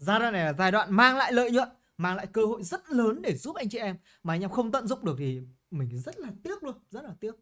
giai đoạn này là giai đoạn mang lại lợi nhuận mang lại cơ hội rất lớn để giúp anh chị em mà anh em không tận dụng được thì mình rất là tiếc luôn rất là tiếc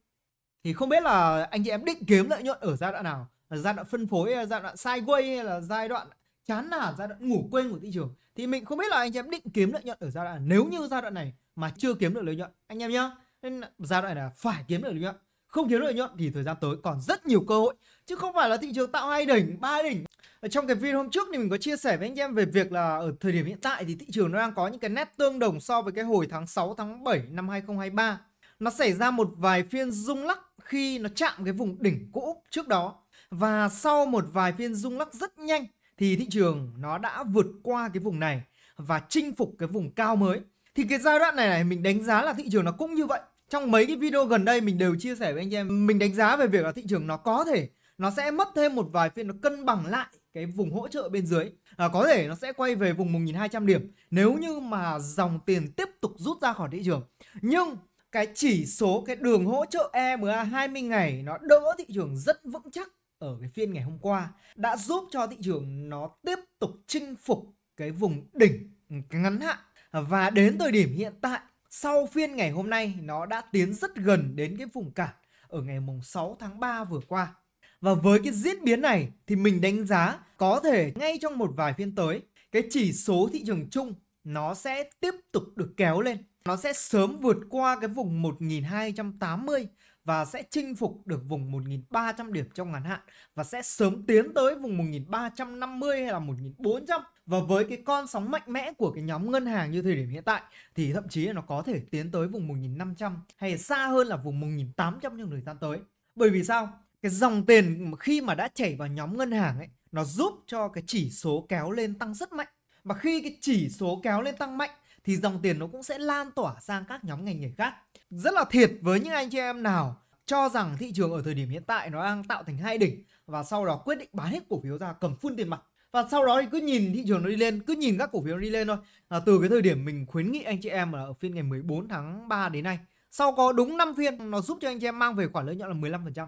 thì không biết là anh chị em định kiếm lợi nhuận ở giai đoạn nào là giai đoạn phân phối hay giai đoạn sideways hay là giai đoạn chán nản giai đoạn ngủ quên của thị trường thì mình không biết là anh chị em định kiếm lợi nhuận ở giai đoạn nếu như giai đoạn này mà chưa kiếm được lợi nhuận anh em nhá nên giai đoạn này là phải kiếm được lợi nhuận không kiếm lợi nhuận thì thời gian tới còn rất nhiều cơ hội chứ không phải là thị trường tạo hai đỉnh ba đỉnh trong cái video hôm trước thì mình có chia sẻ với anh em về việc là ở thời điểm hiện tại thì thị trường nó đang có những cái nét tương đồng so với cái hồi tháng 6 tháng 7 năm 2023 nó xảy ra một vài phiên rung lắc khi nó chạm cái vùng đỉnh cũ trước đó và sau một vài phiên rung lắc rất nhanh thì thị trường nó đã vượt qua cái vùng này và chinh phục cái vùng cao mới thì cái giai đoạn này này mình đánh giá là thị trường nó cũng như vậy trong mấy cái video gần đây mình đều chia sẻ với anh em mình đánh giá về việc là thị trường nó có thể nó sẽ mất thêm một vài phiên nó cân bằng lại cái vùng hỗ trợ bên dưới à, có thể nó sẽ quay về vùng 1.200 điểm nếu như mà dòng tiền tiếp tục rút ra khỏi thị trường nhưng cái chỉ số cái đường hỗ trợ EMA 20 ngày nó đỡ thị trường rất vững chắc ở cái phiên ngày hôm qua đã giúp cho thị trường nó tiếp tục chinh phục cái vùng đỉnh ừ, ngắn hạn à, và đến thời điểm hiện tại sau phiên ngày hôm nay nó đã tiến rất gần đến cái vùng cản ở ngày mùng 6 tháng 3 vừa qua và với cái diễn biến này thì mình đánh giá có thể ngay trong một vài phiên tới cái chỉ số thị trường chung nó sẽ tiếp tục được kéo lên. Nó sẽ sớm vượt qua cái vùng 1280 và sẽ chinh phục được vùng 1300 điểm trong ngắn hạn và sẽ sớm tiến tới vùng 1350 hay là 1400 và với cái con sóng mạnh mẽ của cái nhóm ngân hàng như thời điểm hiện tại thì thậm chí là nó có thể tiến tới vùng 1500 hay xa hơn là vùng 1800 trong thời gian tới. Bởi vì sao? cái dòng tiền khi mà đã chảy vào nhóm ngân hàng ấy nó giúp cho cái chỉ số kéo lên tăng rất mạnh mà khi cái chỉ số kéo lên tăng mạnh thì dòng tiền nó cũng sẽ lan tỏa sang các nhóm ngành nghề khác rất là thiệt với những anh chị em nào cho rằng thị trường ở thời điểm hiện tại nó đang tạo thành hai đỉnh và sau đó quyết định bán hết cổ phiếu ra cầm phun tiền mặt và sau đó thì cứ nhìn thị trường nó đi lên cứ nhìn các cổ phiếu nó đi lên thôi à, từ cái thời điểm mình khuyến nghị anh chị em là ở phiên ngày 14 tháng 3 đến nay sau có đúng 5 phiên nó giúp cho anh chị em mang về khoản lợi nhuận là 15%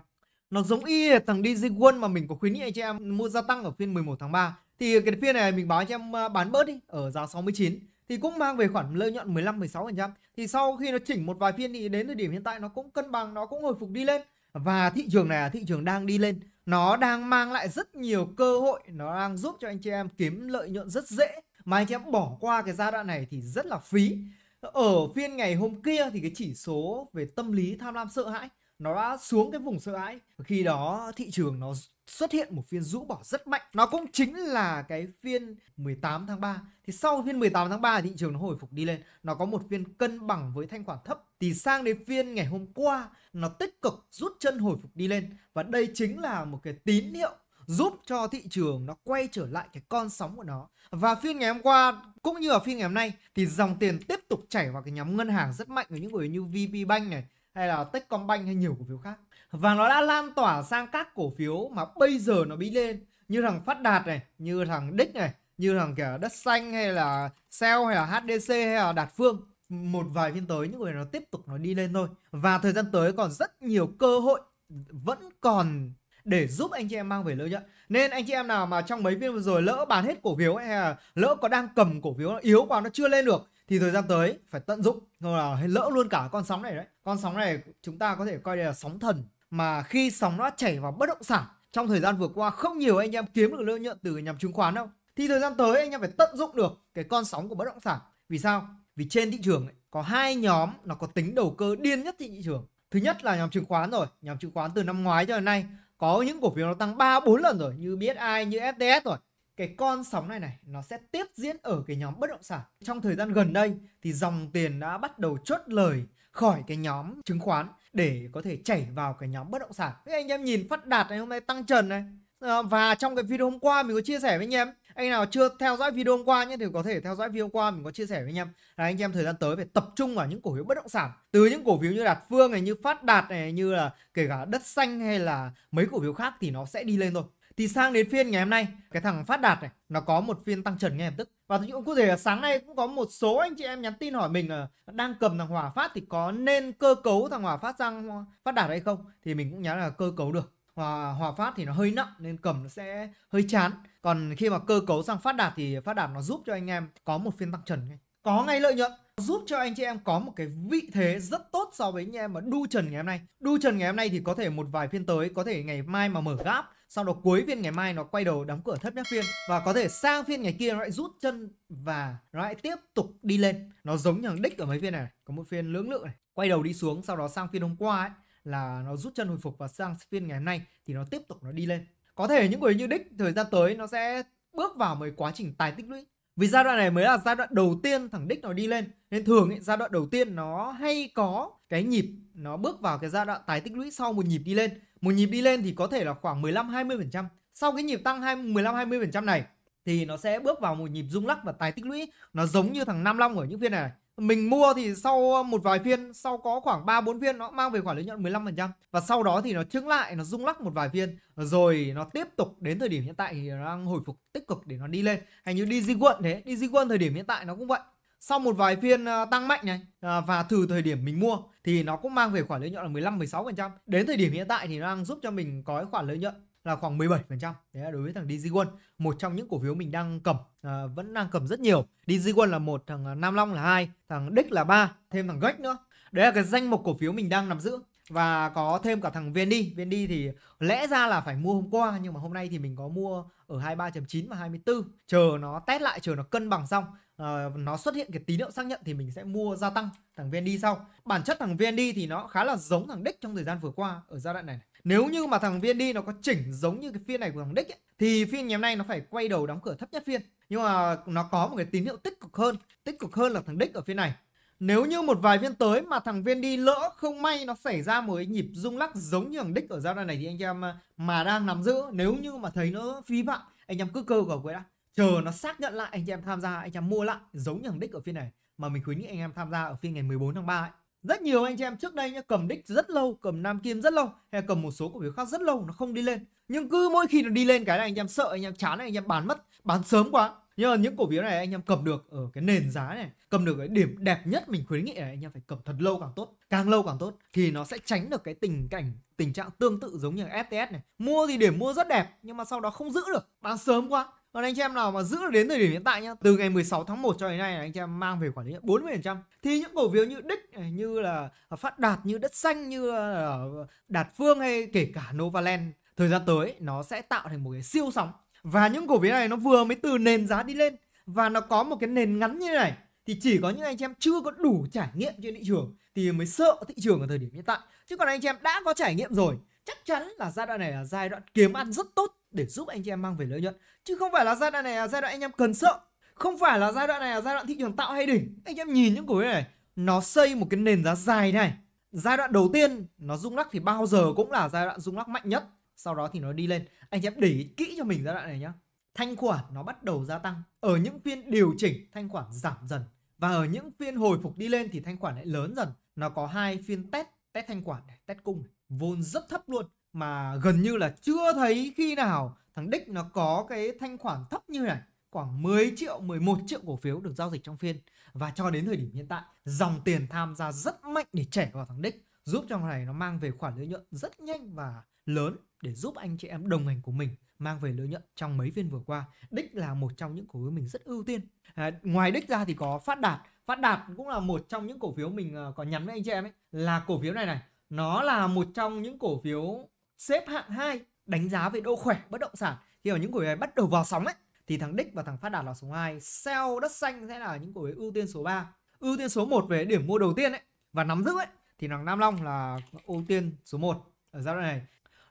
nó giống y thằng DJ Won mà mình có khuyến nghị anh chị em mua gia tăng ở phiên 11 tháng 3 thì cái phiên này mình báo anh chị em à, bán bớt đi ở giá 69 thì cũng mang về khoản lợi nhuận 15 16% thì sau khi nó chỉnh một vài phiên thì đến thời điểm hiện tại nó cũng cân bằng nó cũng hồi phục đi lên và thị trường này là thị trường đang đi lên nó đang mang lại rất nhiều cơ hội nó đang giúp cho anh chị em kiếm lợi nhuận rất dễ mà anh chị em bỏ qua cái giai đoạn này thì rất là phí ở phiên ngày hôm kia thì cái chỉ số về tâm lý tham lam sợ hãi nó đã xuống cái vùng sợ hãi và khi đó thị trường nó xuất hiện một phiên rũ bỏ rất mạnh nó cũng chính là cái phiên 18 tháng 3 thì sau phiên 18 tháng 3 thị trường nó hồi phục đi lên nó có một phiên cân bằng với thanh khoản thấp thì sang đến phiên ngày hôm qua nó tích cực rút chân hồi phục đi lên và đây chính là một cái tín hiệu giúp cho thị trường nó quay trở lại cái con sóng của nó và phiên ngày hôm qua cũng như ở phiên ngày hôm nay thì dòng tiền tiếp tục chảy vào cái nhóm ngân hàng rất mạnh ở những người như VP Bank này hay là Techcombank hay nhiều cổ phiếu khác và nó đã lan tỏa sang các cổ phiếu mà bây giờ nó bị lên như thằng Phát Đạt này, như thằng Đích này, như thằng kiểu Đất Xanh hay là Sell hay là HDC hay là Đạt Phương một vài phiên tới những người nó tiếp tục nó đi lên thôi và thời gian tới còn rất nhiều cơ hội vẫn còn để giúp anh chị em mang về lợi nhuận nên anh chị em nào mà trong mấy phiên vừa rồi lỡ bán hết cổ phiếu hay là lỡ có đang cầm cổ phiếu nó yếu quá nó chưa lên được thì thời gian tới phải tận dụng rồi là lỡ luôn cả con sóng này đấy con sóng này chúng ta có thể coi đây là sóng thần mà khi sóng nó chảy vào bất động sản trong thời gian vừa qua không nhiều anh em kiếm được lợi nhuận từ nhằm chứng khoán đâu thì thời gian tới anh em phải tận dụng được cái con sóng của bất động sản vì sao vì trên thị trường ấy, có hai nhóm nó có tính đầu cơ điên nhất thị trường thứ nhất là nhóm chứng khoán rồi nhóm chứng khoán từ năm ngoái cho đến nay có những cổ phiếu nó tăng 3 4 lần rồi như BSI như FTS rồi cái con sóng này này nó sẽ tiếp diễn ở cái nhóm bất động sản. Trong thời gian gần đây thì dòng tiền đã bắt đầu chốt lời khỏi cái nhóm chứng khoán để có thể chảy vào cái nhóm bất động sản. Thế anh em nhìn phát đạt này hôm nay tăng trần này. Ờ, và trong cái video hôm qua mình có chia sẻ với anh em anh nào chưa theo dõi video hôm qua nhé thì có thể theo dõi video hôm qua mình có chia sẻ với anh em là anh em thời gian tới phải tập trung vào những cổ phiếu bất động sản từ những cổ phiếu như đạt phương này như phát đạt này như là kể cả đất xanh hay là mấy cổ phiếu khác thì nó sẽ đi lên thôi thì sang đến phiên ngày hôm nay, cái thằng Phát Đạt này nó có một phiên tăng trần ngay lập tức. Và cũng có thể là sáng nay cũng có một số anh chị em nhắn tin hỏi mình là đang cầm thằng Hòa Phát thì có nên cơ cấu thằng Hòa Phát sang Phát Đạt hay không? Thì mình cũng nhắn là cơ cấu được. Hòa, Hòa Phát thì nó hơi nặng nên cầm nó sẽ hơi chán. Còn khi mà cơ cấu sang Phát Đạt thì Phát Đạt nó giúp cho anh em có một phiên tăng trần ngay. Có ngay lợi nhuận giúp cho anh chị em có một cái vị thế rất tốt so với anh em mà đu trần ngày hôm nay. Đu trần ngày hôm nay thì có thể một vài phiên tới, có thể ngày mai mà mở gáp, sau đó cuối phiên ngày mai nó quay đầu đóng cửa thấp nhất phiên và có thể sang phiên ngày kia nó lại rút chân và nó lại tiếp tục đi lên. Nó giống như đích ở mấy phiên này, có một phiên lưỡng lự này, quay đầu đi xuống sau đó sang phiên hôm qua ấy là nó rút chân hồi phục và sang phiên ngày hôm nay thì nó tiếp tục nó đi lên. Có thể những người như đích thời gian tới nó sẽ bước vào một quá trình tài tích lũy vì giai đoạn này mới là giai đoạn đầu tiên thằng đích nó đi lên nên thường ấy, giai đoạn đầu tiên nó hay có cái nhịp nó bước vào cái giai đoạn tái tích lũy sau một nhịp đi lên một nhịp đi lên thì có thể là khoảng 15 20% sau cái nhịp tăng 15 20% này thì nó sẽ bước vào một nhịp rung lắc và tái tích lũy nó giống như thằng Nam Long ở những phiên này mình mua thì sau một vài phiên sau có khoảng 3 4 viên nó mang về khoản lợi nhuận 15% và sau đó thì nó chứng lại nó rung lắc một vài phiên rồi nó tiếp tục đến thời điểm hiện tại thì nó đang hồi phục tích cực để nó đi lên hay như DigiWon thế DigiWon thời điểm hiện tại nó cũng vậy sau một vài phiên ờ, tăng mạnh này ờ, và từ thời điểm mình mua thì nó cũng mang về khoản lợi nhuận là 15 16%. Đến thời điểm hiện tại thì nó đang giúp cho mình có khoản lợi nhuận là khoảng 17%. Đấy là đối với thằng DG1, một trong những cổ phiếu mình đang cầm à, vẫn đang cầm rất nhiều. DG1 là một, thằng à, Nam Long là hai, thằng Dick là ba, thêm thằng Gách nữa. Đấy là cái danh mục cổ phiếu mình đang nắm giữ và có thêm cả thằng VND. VND thì lẽ ra là phải mua hôm qua nhưng mà hôm nay thì mình có mua ở 23.9 và 24. Chờ nó test lại, chờ nó cân bằng xong, uh, nó xuất hiện cái tín hiệu xác nhận thì mình sẽ mua gia tăng thằng VND sau. Bản chất thằng VND thì nó khá là giống thằng Dick trong thời gian vừa qua ở giai đoạn này. này nếu như mà thằng viên đi nó có chỉnh giống như cái phiên này của thằng Đích ấy, thì phiên ngày hôm nay nó phải quay đầu đóng cửa thấp nhất phiên. Nhưng mà nó có một cái tín hiệu tích cực hơn, tích cực hơn là thằng Đích ở phiên này. Nếu như một vài phiên tới mà thằng viên đi lỡ không may nó xảy ra một cái nhịp rung lắc giống như thằng Đích ở giai đoạn này thì anh em à, mà đang nắm giữ nếu như mà thấy nó phi phạm anh em cứ cơ cầu với đã. Chờ nó xác nhận lại anh em tham gia anh em mua lại giống như thằng Đích ở phiên này mà mình khuyến nghị anh em tham gia ở phiên ngày 14 tháng 3 ấy rất nhiều anh chị em trước đây nhá cầm đích rất lâu cầm nam kim rất lâu hay cầm một số cổ phiếu khác rất lâu nó không đi lên nhưng cứ mỗi khi nó đi lên cái này anh em sợ anh em chán này anh em bán mất bán sớm quá nhưng mà những cổ phiếu này anh em cầm được ở cái nền giá này cầm được cái điểm đẹp nhất mình khuyến nghị là anh em phải cầm thật lâu càng tốt càng lâu càng tốt thì nó sẽ tránh được cái tình cảnh tình trạng tương tự giống như FTS này mua thì điểm mua rất đẹp nhưng mà sau đó không giữ được bán sớm quá còn anh chị em nào mà giữ đến thời điểm hiện tại nhá từ ngày 16 tháng 1 cho đến nay là anh chị em mang về khoản lợi nhuận 40 thì những cổ phiếu như đích như là phát đạt như đất xanh như là đạt phương hay kể cả novaland thời gian tới nó sẽ tạo thành một cái siêu sóng và những cổ phiếu này nó vừa mới từ nền giá đi lên và nó có một cái nền ngắn như này thì chỉ có những anh chị em chưa có đủ trải nghiệm trên thị trường thì mới sợ thị trường ở thời điểm hiện tại chứ còn anh chị em đã có trải nghiệm rồi chắc chắn là giai đoạn này là giai đoạn kiếm ăn rất tốt để giúp anh chị em mang về lợi nhuận chứ không phải là giai đoạn này là giai đoạn anh em cần sợ không phải là giai đoạn này là giai đoạn thị trường tạo hay đỉnh anh em nhìn những cổ phiếu này nó xây một cái nền giá dài này giai đoạn đầu tiên nó rung lắc thì bao giờ cũng là giai đoạn rung lắc mạnh nhất sau đó thì nó đi lên anh em để ý kỹ cho mình giai đoạn này nhá thanh khoản nó bắt đầu gia tăng ở những phiên điều chỉnh thanh khoản giảm dần và ở những phiên hồi phục đi lên thì thanh khoản lại lớn dần nó có hai phiên test test thanh khoản này, test cung này. vốn rất thấp luôn mà gần như là chưa thấy khi nào thằng Đích nó có cái thanh khoản thấp như này khoảng 10 triệu, 11 triệu cổ phiếu được giao dịch trong phiên và cho đến thời điểm hiện tại dòng tiền tham gia rất mạnh để chảy vào thằng Đích giúp cho này nó mang về khoản lợi nhuận rất nhanh và lớn để giúp anh chị em đồng hành của mình mang về lợi nhuận trong mấy phiên vừa qua đích là một trong những cổ phiếu mình rất ưu tiên à, ngoài đích ra thì có phát đạt phát đạt cũng là một trong những cổ phiếu mình uh, có nhắn với anh chị em ấy là cổ phiếu này này nó là một trong những cổ phiếu xếp hạng 2 đánh giá về độ khỏe bất động sản khi mà những cổ phiếu bắt đầu vào sóng ấy thì thằng Đích và thằng Phát Đạt là số 2, Sell đất xanh sẽ là những cổ phiếu ưu tiên số 3. Ưu tiên số 1 về điểm mua đầu tiên ấy và nắm giữ ấy thì thằng Nam Long là ưu tiên số 1 ở giai đoạn này.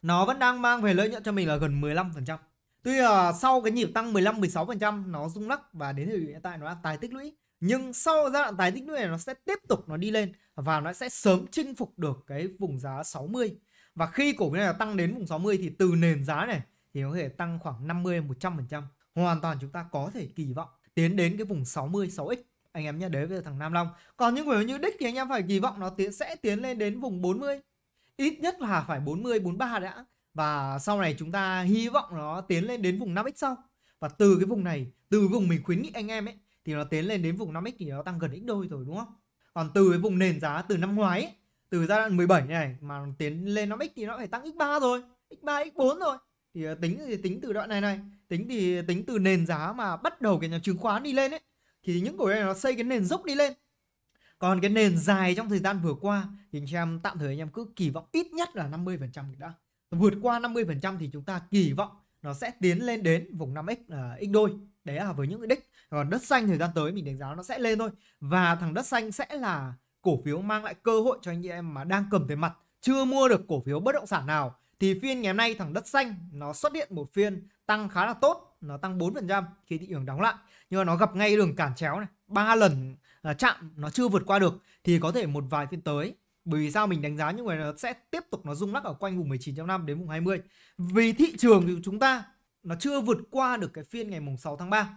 Nó vẫn đang mang về lợi nhuận cho mình là gần 15%. Tuy là sau cái nhịp tăng 15 16% nó rung lắc và đến thời điểm hiện tại nó đang tài tích lũy, nhưng sau giai đoạn tài tích lũy này nó sẽ tiếp tục nó đi lên và nó sẽ sớm chinh phục được cái vùng giá 60 và khi cổ phiếu này tăng đến vùng 60 thì từ nền giá này thì có thể tăng khoảng 50 100%. Hoàn toàn chúng ta có thể kỳ vọng tiến đến cái vùng 60 6x anh em nhé đấy về thằng Nam Long. Còn những cổ phiếu như đích thì anh em phải kỳ vọng nó tiến sẽ tiến lên đến vùng 40. Ít nhất là phải 40 43 đã và sau này chúng ta hy vọng nó tiến lên đến vùng 5x sau. Và từ cái vùng này, từ vùng mình khuyến nghị anh em ấy thì nó tiến lên đến vùng 5x thì nó tăng gần x đôi rồi đúng không? Còn từ cái vùng nền giá từ năm ngoái ấy, từ giai đoạn 17 này mà tiến lên năm x thì nó phải tăng x3 rồi x3 x4 rồi thì ờ, tính thì tính từ đoạn này này tính thì tính từ nền giá mà bắt đầu cái nhà chứng khoán đi lên ấy thì những cổ này nó xây cái nền dốc đi lên còn cái nền dài trong thời gian vừa qua thì anh em tạm thời anh em cứ kỳ vọng ít nhất là 50% đã vượt qua 50% thì chúng ta kỳ vọng nó sẽ tiến lên đến vùng 5x uh, ờ, x đôi đấy là với những cái đích còn đất xanh thời gian tới mình đánh giá nó sẽ lên thôi và thằng đất xanh sẽ là cổ phiếu mang lại cơ hội cho anh chị em mà đang cầm tiền mặt chưa mua được cổ phiếu bất động sản nào thì phiên ngày hôm nay thằng đất xanh nó xuất hiện một phiên tăng khá là tốt nó tăng 4% khi thị trường đóng lại nhưng mà nó gặp ngay đường cản chéo này ba lần à, chạm nó chưa vượt qua được thì có thể một vài phiên tới bởi vì sao mình đánh giá những người nó sẽ tiếp tục nó rung lắc ở quanh vùng 19 năm đến vùng 20 vì thị trường của chúng ta nó chưa vượt qua được cái phiên ngày mùng 6 tháng 3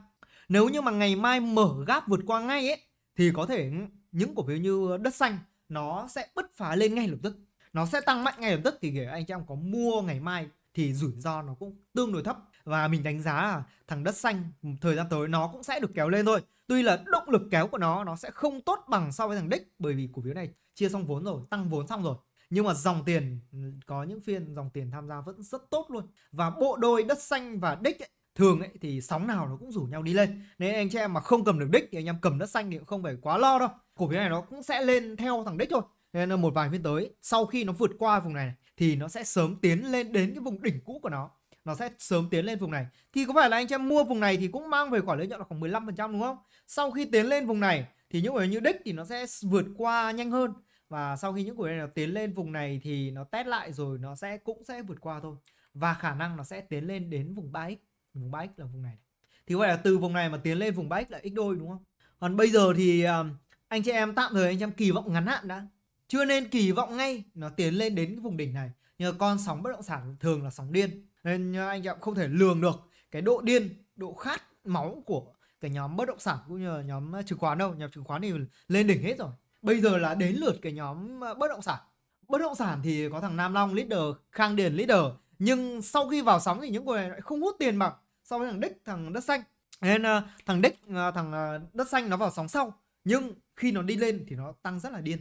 nếu như mà ngày mai mở gap vượt qua ngay ấy thì có thể những cổ phiếu như đất xanh nó sẽ bứt phá lên ngay lập tức nó sẽ tăng mạnh ngay lập tức thì để anh chị em có mua ngày mai thì rủi ro nó cũng tương đối thấp và mình đánh giá là thằng đất xanh thời gian tới nó cũng sẽ được kéo lên thôi tuy là động lực kéo của nó nó sẽ không tốt bằng so với thằng đích bởi vì cổ phiếu này chia xong vốn rồi tăng vốn xong rồi nhưng mà dòng tiền có những phiên dòng tiền tham gia vẫn rất tốt luôn và bộ đôi đất xanh và đích ấy, thường ấy thì sóng nào nó cũng rủ nhau đi lên nên anh chị em mà không cầm được đích thì anh em cầm đất xanh thì cũng không phải quá lo đâu cổ phiếu này nó cũng sẽ lên theo thằng đích thôi nên là một vài phiên tới sau khi nó vượt qua vùng này thì nó sẽ sớm tiến lên đến cái vùng đỉnh cũ của nó nó sẽ sớm tiến lên vùng này thì có phải là anh chị em mua vùng này thì cũng mang về khoản lợi nhuận là khoảng 15% đúng không sau khi tiến lên vùng này thì những cổ như đích thì nó sẽ vượt qua nhanh hơn và sau khi những cổ phiếu này nó tiến lên vùng này thì nó test lại rồi nó sẽ cũng sẽ vượt qua thôi và khả năng nó sẽ tiến lên đến vùng 3x vùng ba là vùng này, thì vậy là từ vùng này mà tiến lên vùng ba là x đôi đúng không còn bây giờ thì ờ, anh chị em tạm thời anh chị em kỳ vọng ngắn hạn đã chưa nên kỳ vọng ngay nó tiến lên đến vùng đỉnh này nhờ con sóng bất động sản thường là sóng điên nên anh chị em không thể lường được cái độ điên độ khát máu của cái nhóm bất động sản cũng như là nhóm chứng khoán đâu nhóm chứng khoán thì lên đỉnh hết rồi bây giờ là đến lượt cái nhóm ờ, bất động sản bất động sản thì có thằng Nam Long leader Khang Điền leader nhưng sau khi vào sóng thì những người này lại không hút tiền bằng so với thằng đích thằng đất xanh nên uh, thằng đích uh, thằng uh, đất xanh nó vào sóng sau nhưng khi nó đi lên thì nó tăng rất là điên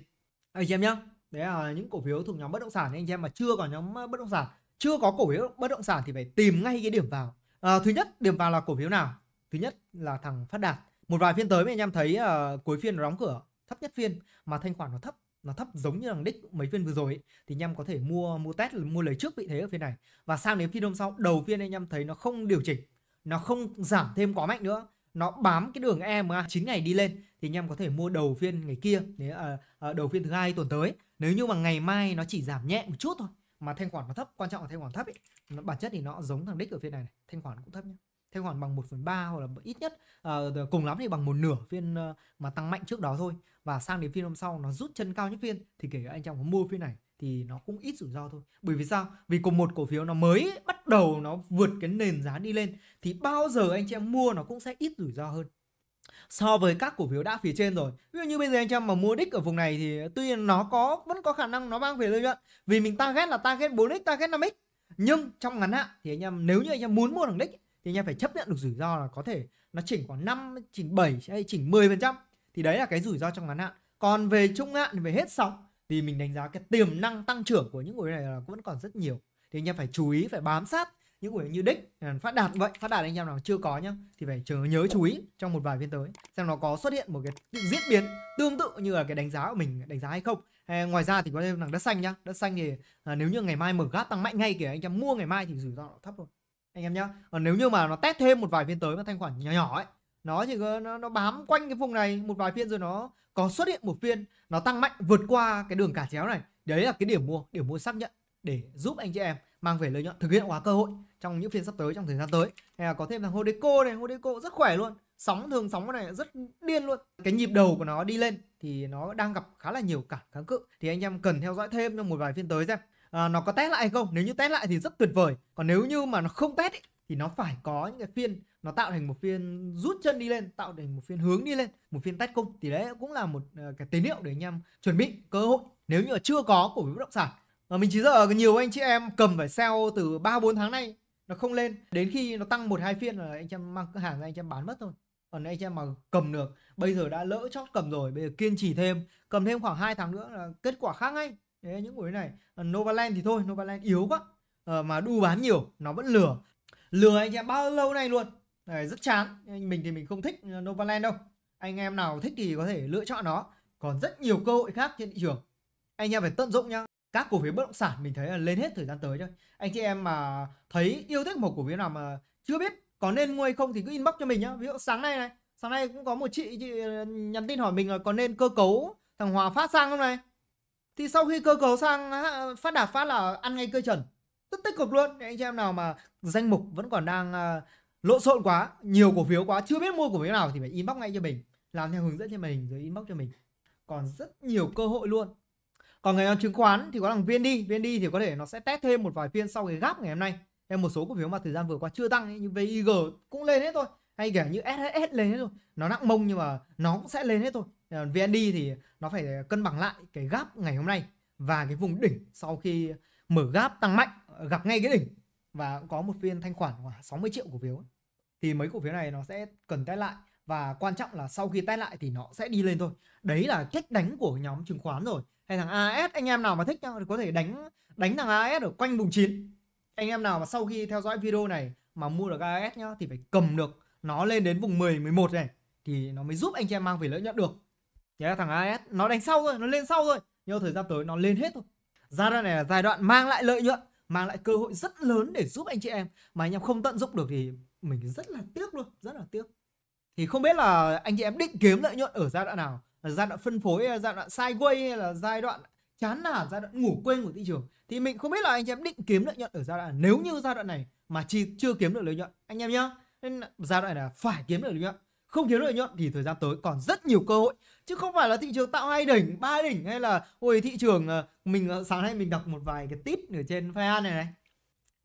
anh em nhá đấy là những cổ phiếu thuộc nhóm bất động sản anh em mà chưa có nhóm bất động sản chưa có cổ phiếu bất động sản thì phải tìm ngay cái điểm vào à, thứ nhất điểm vào là cổ phiếu nào thứ nhất là thằng phát đạt một vài phiên tới mà anh em thấy uh, cuối phiên nó đóng cửa thấp nhất phiên mà thanh khoản nó thấp nó thấp giống như thằng đích mấy phiên vừa rồi ấy, thì anh em có thể mua mua test mua lấy trước vị thế ở phiên này và sang đến phiên hôm sau đầu phiên anh em thấy nó không điều chỉnh nó không giảm thêm quá mạnh nữa nó bám cái đường EMA 9 ngày đi lên thì anh em có thể mua đầu phiên ngày kia nếu à, ờ, ờ, đầu phiên thứ hai tuần tới nếu như mà ngày mai nó chỉ giảm nhẹ một chút thôi mà thanh khoản nó thấp quan trọng là thanh khoản thấp ấy nó bản chất thì nó giống thằng đích ở phiên này, này. thanh khoản cũng thấp nhá, thanh khoản bằng 1 phần 3 hoặc là ít nhất à, cùng lắm thì bằng một nửa phiên mà tăng mạnh trước đó thôi và sang đến phiên hôm sau nó rút chân cao nhất phiên thì kể anh trong có mua phiên này thì nó cũng ít rủi ro thôi bởi vì sao vì cùng một cổ phiếu nó mới bắt đầu nó vượt cái nền giá đi lên thì bao giờ anh chị em mua nó cũng sẽ ít rủi ro hơn so với các cổ phiếu đã phía trên rồi ví dụ như bây giờ anh em mà mua đích ở vùng này thì tuy nhiên nó có vẫn có khả năng nó mang về lợi nhuận vì mình target là target 4x target 5x nhưng trong ngắn hạn thì anh em nếu như anh em muốn mua thằng đích thì anh em phải chấp nhận được rủi ro là có thể nó chỉnh khoảng 5 chỉnh 7 hay chỉnh 10 phần trăm thì đấy là cái rủi ro trong ngắn hạn còn về trung hạn thì về hết sóng thì mình đánh giá cái tiềm năng tăng trưởng của những người này là vẫn còn rất nhiều thì anh em phải chú ý phải bám sát những người như đích à, phát đạt vậy phát đạt anh em nào chưa có nhá thì phải chờ nhớ chú ý trong một vài phiên tới xem nó có xuất hiện một cái diễn biến tương tự như là cái đánh giá của mình đánh giá hay không à, ngoài ra thì có thêm thằng đất xanh nhá đất xanh thì à, nếu như ngày mai mở gáp tăng mạnh ngay kìa anh em mua ngày mai thì rủi ro nó thấp thôi anh em nhá còn nếu như mà nó test thêm một vài phiên tới mà thanh khoản nhỏ nhỏ ấy nó chỉ có, nó, nó bám quanh cái vùng này một vài phiên rồi nó có xuất hiện một phiên nó tăng mạnh vượt qua cái đường cả chéo này đấy là cái điểm mua điểm mua xác nhận để giúp anh chị em mang về lợi nhuận thực hiện hóa cơ hội trong những phiên sắp tới trong thời gian tới hay là có thêm thằng Hodeco này Hodeco rất khỏe luôn sóng thường sóng này rất điên luôn cái nhịp đầu của nó đi lên thì nó đang gặp khá là nhiều cản kháng cự thì anh em cần theo dõi thêm trong một vài phiên tới xem à, nó có test lại hay không nếu như test lại thì rất tuyệt vời còn nếu như mà nó không test ý, thì nó phải có những cái phiên nó tạo thành một phiên rút chân đi lên tạo thành một phiên hướng đi lên một phiên tách cung thì đấy cũng là một ờ, cái tín hiệu để anh em chuẩn bị cơ hội nếu như là chưa có cổ phiếu bất động sản mà mình chỉ giờ nhiều anh chị em cầm phải sell từ ba bốn tháng nay nó không lên đến khi nó tăng một hai phiên là anh em mang hàng ra anh em bán mất thôi còn anh em mà cầm được bây giờ đã lỡ chót cầm rồi bây giờ kiên trì thêm cầm thêm khoảng 2 tháng nữa là kết quả khác ngay đấy những buổi này novaland thì thôi novaland yếu quá ờ, mà đu bán nhiều nó vẫn lừa lừa anh em bao lâu nay luôn Đấy, rất chán mình thì mình không thích Novaland đâu anh em nào thích thì có thể lựa chọn nó còn rất nhiều cơ hội khác trên thị trường anh em phải tận dụng nhá các cổ phiếu bất động sản mình thấy là lên hết thời gian tới thôi anh chị em mà thấy yêu thích một cổ phiếu nào mà chưa biết có nên mua hay không thì cứ inbox cho mình nhá ví dụ sáng nay này sáng nay cũng có một chị, chị ờ, nhắn tin hỏi mình là có nên cơ cấu thằng hòa phát sang không này thì sau khi cơ cấu sang phát đạt phát là ăn ngay cơ trần rất tích cực luôn anh chị em nào mà danh mục vẫn còn đang uh, lộn xộn quá nhiều cổ phiếu quá chưa biết mua cổ phiếu nào thì phải inbox ngay cho mình làm theo hướng dẫn cho mình rồi inbox cho mình còn rất nhiều cơ hội luôn còn ngày hôm chứng khoán thì có thằng viên đi thì có thể nó sẽ test thêm một vài phiên sau cái gap ngày hôm nay em một số cổ phiếu mà thời gian vừa qua chưa tăng ấy, như VIG cũng lên hết thôi hay kể như SHS lên hết rồi nó nặng mông nhưng mà nó cũng sẽ lên hết thôi VND thì nó phải cân bằng lại cái gap ngày hôm nay và cái vùng đỉnh sau khi mở gáp tăng mạnh gặp ngay cái đỉnh và có một phiên thanh khoản khoảng 60 triệu cổ phiếu thì mấy cổ phiếu này nó sẽ cần test lại và quan trọng là sau khi test lại thì nó sẽ đi lên thôi đấy là cách đánh của nhóm chứng khoán rồi hay thằng AS anh em nào mà thích nhau thì có thể đánh đánh thằng AS ở quanh vùng 9 anh em nào mà sau khi theo dõi video này mà mua được AS nhá thì phải cầm được nó lên đến vùng 10 11 này thì nó mới giúp anh chị em mang về lợi nhuận được thế là thằng AS nó đánh sau thôi nó lên sau thôi nhưng thời gian tới nó lên hết thôi giai đoạn này là giai đoạn mang lại lợi nhuận mang lại cơ hội rất lớn để giúp anh chị em mà anh em không tận dụng được thì mình rất là tiếc luôn rất là tiếc thì không biết là anh chị em định kiếm lợi nhuận ở giai đoạn nào là giai đoạn phân phối hay giai đoạn sideways hay là giai đoạn chán nản giai đoạn ngủ quên của thị trường thì mình không biết là anh chị em định kiếm lợi nhuận ở giai đoạn nếu như giai đoạn này mà chi chưa kiếm được lợi nhuận anh em nhá nên giai đoạn này là phải kiếm được lợi nhuận không thiếu lợi nhuận thì thời gian tới còn rất nhiều cơ hội chứ không phải là thị trường tạo hai đỉnh ba đỉnh hay là ôi thị trường ờ, mình ờ, sáng nay mình đọc một vài cái tít ở trên fan này này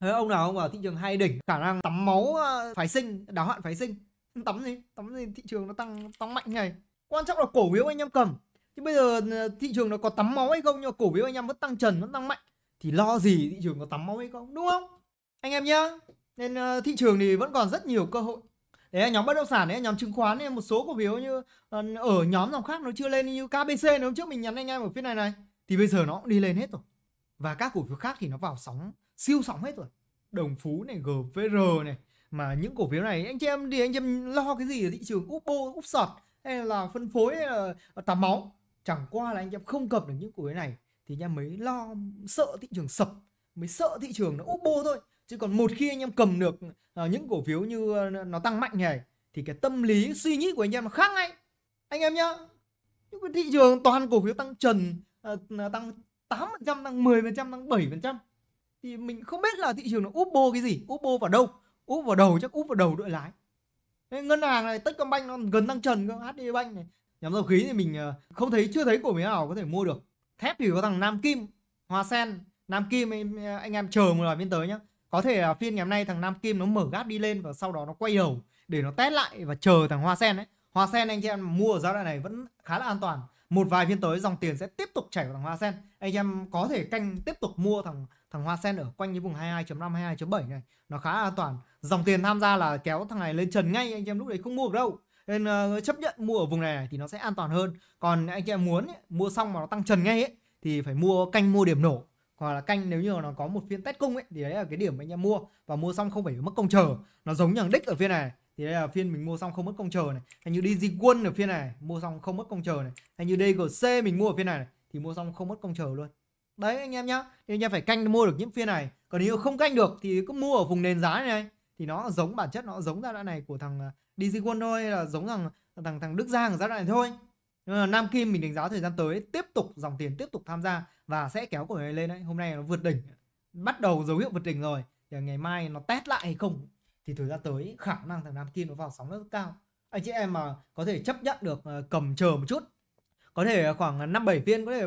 Thế ông nào ông ở thị trường hai đỉnh khả năng tắm máu ờ, phái sinh đáo hạn phái sinh tắm gì tắm gì thị trường nó tăng tăng mạnh này quan trọng là cổ phiếu anh em cầm chứ bây giờ thị trường nó có tắm máu hay không nhưng mà cổ phiếu anh em vẫn tăng trần vẫn tăng mạnh thì lo gì thị trường có tắm máu hay không đúng không anh em nhá nên thị trường thì vẫn còn rất nhiều cơ hội đấy là nhóm bất động sản đấy là nhóm chứng khoán đấy một số cổ phiếu như ờ, ở nhóm dòng khác nó chưa lên như KBC hôm trước mình nhắn anh em ở phía này này thì bây giờ nó cũng đi lên hết rồi và các cổ phiếu khác thì nó vào sóng siêu sóng hết rồi đồng phú này GVR này mà những cổ phiếu này anh chị em đi anh chị em lo cái gì ở thị trường úp bô úp sọt hay là phân phối hay là ờ, tắm máu chẳng qua là anh chị em không cập được những cổ phiếu này thì anh em mới lo sợ thị trường sập mới sợ thị trường nó úp bô thôi chứ còn một khi anh em cầm được uh, những cổ phiếu như uh, nó tăng mạnh này thì cái tâm lý suy nghĩ của anh em nó khác ngay anh em nhá những cái thị trường toàn cổ phiếu tăng trần uh, tăng 8 phần trăm tăng 10 phần trăm tăng 7 phần trăm thì mình không biết là thị trường nó úp bô cái gì úp bô vào đâu úp vào đầu chắc úp vào đầu đội lái Nên ngân hàng này Techcombank nó gần tăng trần cơ HD Bank này nhóm dầu khí thì mình không thấy chưa thấy cổ phiếu nào có thể mua được thép thì có thằng Nam Kim Hoa Sen Nam Kim anh, em chờ một lần bên tới nhá có thể là phiên ngày hôm nay thằng Nam Kim nó mở gáp đi lên và sau đó nó quay đầu để nó test lại và chờ thằng Hoa Sen ấy. Hoa Sen anh chị em mua ở giai đoạn này vẫn khá là an toàn. Một vài phiên tới dòng tiền sẽ tiếp tục chảy vào thằng Hoa Sen. Anh em có thể canh tiếp tục mua thằng thằng Hoa Sen ở quanh cái vùng 22.5 22.7 này, nó khá là an toàn. Dòng tiền tham gia là kéo thằng này lên trần ngay anh em lúc đấy không mua được đâu. Nên uh, chấp nhận mua ở vùng này, này thì nó sẽ an toàn hơn. Còn anh chị em muốn ấy, mua xong mà nó tăng trần ngay ấy thì phải mua canh mua điểm nổ hoặc là canh nếu như nó có một phiên test cung ấy thì đấy là cái điểm anh em mua và mua xong không phải mất công chờ nó giống như đích ở phiên này thì đây là phiên mình mua xong không mất công chờ này hay như DG Quân ở phiên này mua xong không mất công chờ này hay như DGC mình mua ở phiên này, này thì mua xong không mất công chờ luôn đấy anh em nhá thì anh em phải canh mua được những phiên này còn nếu không canh được thì cứ mua ở vùng nền giá này, thì nó giống bản chất nó giống giai đoạn này của thằng à, DG Quân thôi là giống thằng thằng thằng Đức Giang ở giai đoạn này thôi Nhưng mà Nam Kim mình đánh giá thời gian tới tiếp tục dòng tiền tiếp tục tham gia và sẽ kéo cổ này lên đấy hôm nay nó vượt đỉnh bắt đầu dấu hiệu vượt đỉnh rồi thì ngày mai nó test lại hay không thì thời gian tới khả năng thằng Nam Kim nó vào sóng rất cao anh chị em mà có thể chấp nhận được ờ, cầm chờ một chút có thể khoảng năm bảy phiên có thể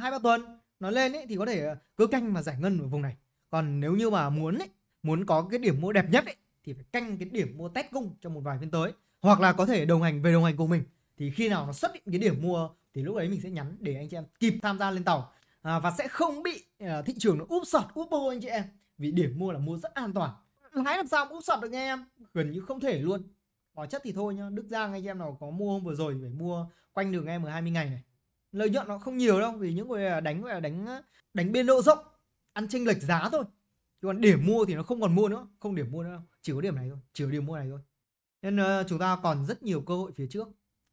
hai ba tuần nó lên ấy thì có thể cứ canh mà giải ngân ở vùng này còn nếu như mà muốn ấy, muốn có cái điểm mua đẹp nhất ấy, thì phải canh cái điểm mua test cung trong một vài phiên tới hoặc là có thể đồng hành về đồng hành cùng mình thì khi nào nó xuất định cái điểm mua thì lúc đấy mình sẽ nhắn để anh chị em kịp tham gia lên tàu À, và sẽ không bị ờ, thị trường nó úp sọt úp bô anh chị em vì điểm mua là mua rất an toàn lái làm sao úp sọt được nghe em gần như không thể luôn bỏ chất thì thôi nhá Đức Giang anh chị em nào có mua hôm vừa rồi phải mua quanh đường em 20 ngày này lợi nhuận nó không nhiều đâu vì những người à, đánh gọi là đánh à, đánh biên độ rộng ăn chênh lệch giá thôi chứ còn điểm mua thì nó không còn mua nữa không điểm mua nữa đâu. chỉ có điểm này thôi chỉ có điểm mua này thôi nên uh, chúng ta còn rất nhiều cơ hội phía trước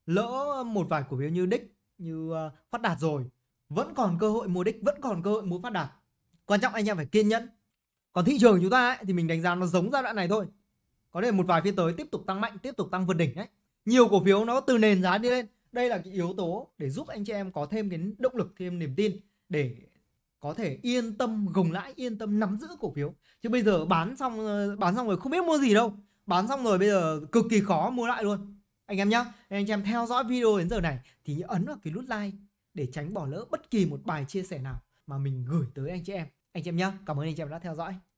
lỡ một vài cổ phiếu như đích như uh, phát đạt rồi vẫn còn cơ hội mua đích vẫn còn cơ hội mua phát đạt quan trọng anh em phải kiên nhẫn còn thị trường chúng ta ấy, thì mình đánh giá nó giống giai đoạn này thôi có thể một vài phiên tới tiếp tục tăng mạnh tiếp tục tăng vượt đỉnh đấy nhiều cổ phiếu nó từ nền giá đi lên đây là cái yếu tố để giúp anh chị em có thêm cái động lực thêm niềm tin để có thể yên tâm gồng lãi yên tâm nắm giữ cổ phiếu chứ bây giờ bán xong ờ, bán xong rồi không biết mua gì đâu bán xong rồi bây giờ cực kỳ khó mua lại luôn anh em nhá anh em theo dõi video đến giờ này thì nhớ ấn vào cái nút like để tránh bỏ lỡ bất kỳ một bài chia sẻ nào mà mình gửi tới anh chị em. Anh chị em nhé, cảm ơn anh chị em đã theo dõi.